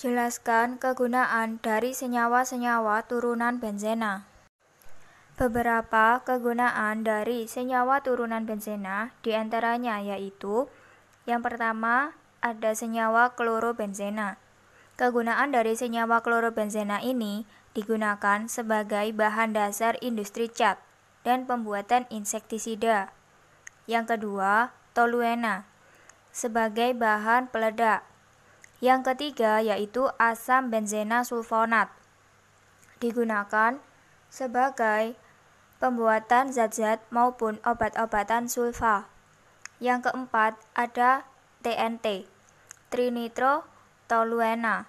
Jelaskan kegunaan dari senyawa-senyawa turunan benzena. Beberapa kegunaan dari senyawa turunan benzena diantaranya yaitu yang pertama ada senyawa klorobenzena. Kegunaan dari senyawa klorobenzena ini digunakan sebagai bahan dasar industri cat dan pembuatan insektisida. Yang kedua, toluena sebagai bahan peledak yang ketiga yaitu asam benzena sulfonat. Digunakan sebagai pembuatan zat-zat maupun obat-obatan sulfa. Yang keempat ada TNT, trinitro toluena,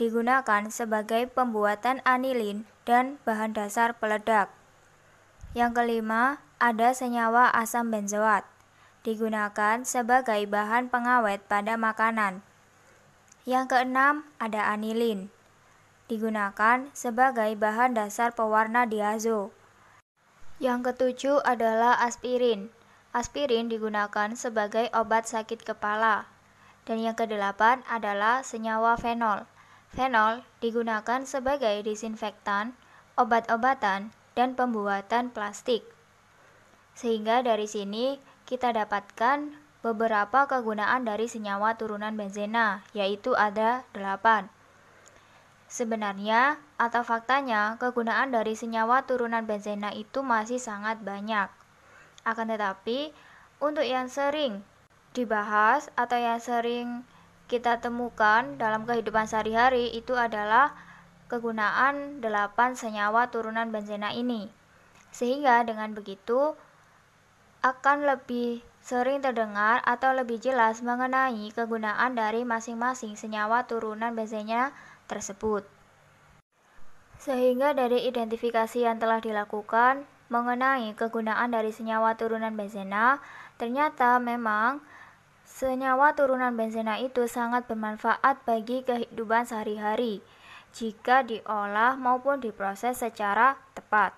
digunakan sebagai pembuatan anilin dan bahan dasar peledak. Yang kelima ada senyawa asam benzoat, digunakan sebagai bahan pengawet pada makanan. Yang keenam, ada anilin. Digunakan sebagai bahan dasar pewarna diazo. Yang ketujuh adalah aspirin. Aspirin digunakan sebagai obat sakit kepala. Dan yang kedelapan adalah senyawa fenol. Fenol digunakan sebagai disinfektan, obat-obatan, dan pembuatan plastik. Sehingga dari sini kita dapatkan beberapa kegunaan dari senyawa turunan benzena, yaitu ada 8. Sebenarnya, atau faktanya, kegunaan dari senyawa turunan benzena itu masih sangat banyak. Akan tetapi, untuk yang sering dibahas atau yang sering kita temukan dalam kehidupan sehari-hari itu adalah kegunaan 8 senyawa turunan benzena ini. Sehingga dengan begitu akan lebih sering terdengar atau lebih jelas mengenai kegunaan dari masing-masing senyawa turunan benzenya tersebut. Sehingga dari identifikasi yang telah dilakukan mengenai kegunaan dari senyawa turunan benzena, ternyata memang senyawa turunan benzena itu sangat bermanfaat bagi kehidupan sehari-hari jika diolah maupun diproses secara tepat.